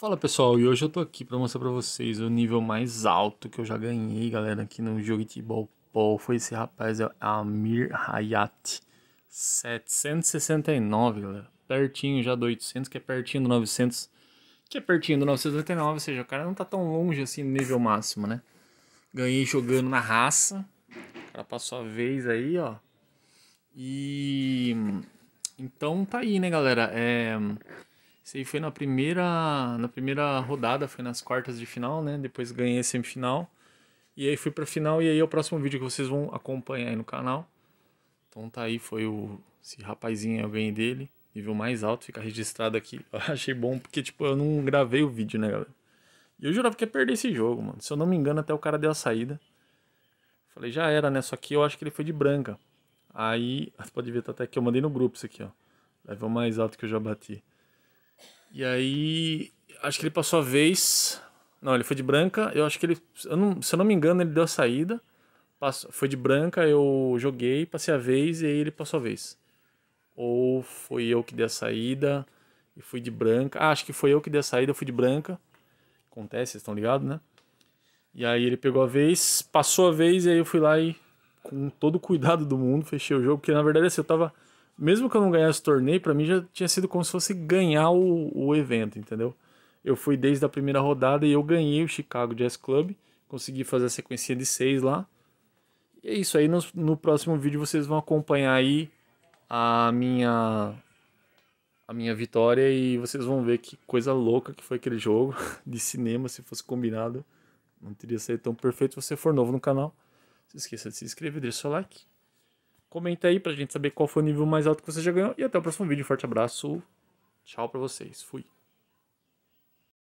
Fala pessoal, e hoje eu tô aqui para mostrar para vocês o nível mais alto que eu já ganhei, galera, aqui no jogo de Ball Foi esse rapaz, é Amir Hayat. 769, galera. Pertinho já do 800, que é pertinho do 900, que é pertinho do 989, ou seja, o cara não tá tão longe assim no nível máximo, né? Ganhei jogando na raça. O cara passou a vez aí, ó. E. Então tá aí, né, galera? É. Isso aí foi na primeira, na primeira rodada, foi nas quartas de final, né? Depois ganhei a semifinal. E aí fui pra final, e aí é o próximo vídeo que vocês vão acompanhar aí no canal. Então tá aí, foi o. Esse rapazinho eu ganhei dele. Nível mais alto, fica registrado aqui. Eu achei bom, porque, tipo, eu não gravei o vídeo, né, galera? E eu jurava que ia perder esse jogo, mano. Se eu não me engano, até o cara deu a saída. Falei, já era, né? Só que eu acho que ele foi de branca. Aí, você pode ver tá até aqui eu mandei no grupo isso aqui, ó. Level mais alto que eu já bati. E aí, acho que ele passou a vez. Não, ele foi de branca. Eu acho que ele. Eu não, se eu não me engano, ele deu a saída. Passou, foi de branca, eu joguei, passei a vez e aí ele passou a vez. Ou foi eu que dei a saída e fui de branca. Ah, acho que foi eu que dei a saída, eu fui de branca. Acontece, vocês estão ligados, né? E aí ele pegou a vez, passou a vez e aí eu fui lá e, com todo o cuidado do mundo, fechei o jogo, porque na verdade assim, eu tava mesmo que eu não ganhasse o torneio, para mim já tinha sido como se fosse ganhar o, o evento, entendeu? Eu fui desde a primeira rodada e eu ganhei o Chicago Jazz Club, consegui fazer a sequência de seis lá. E é isso aí, no, no próximo vídeo vocês vão acompanhar aí a minha a minha vitória e vocês vão ver que coisa louca que foi aquele jogo de cinema, se fosse combinado, não teria sido tão perfeito. Se você for novo no canal, não se esqueça de se inscrever, deixa o seu like Comenta aí pra gente saber qual foi o nível mais alto que você já ganhou. E até o próximo vídeo. Forte abraço. Tchau pra vocês. Fui.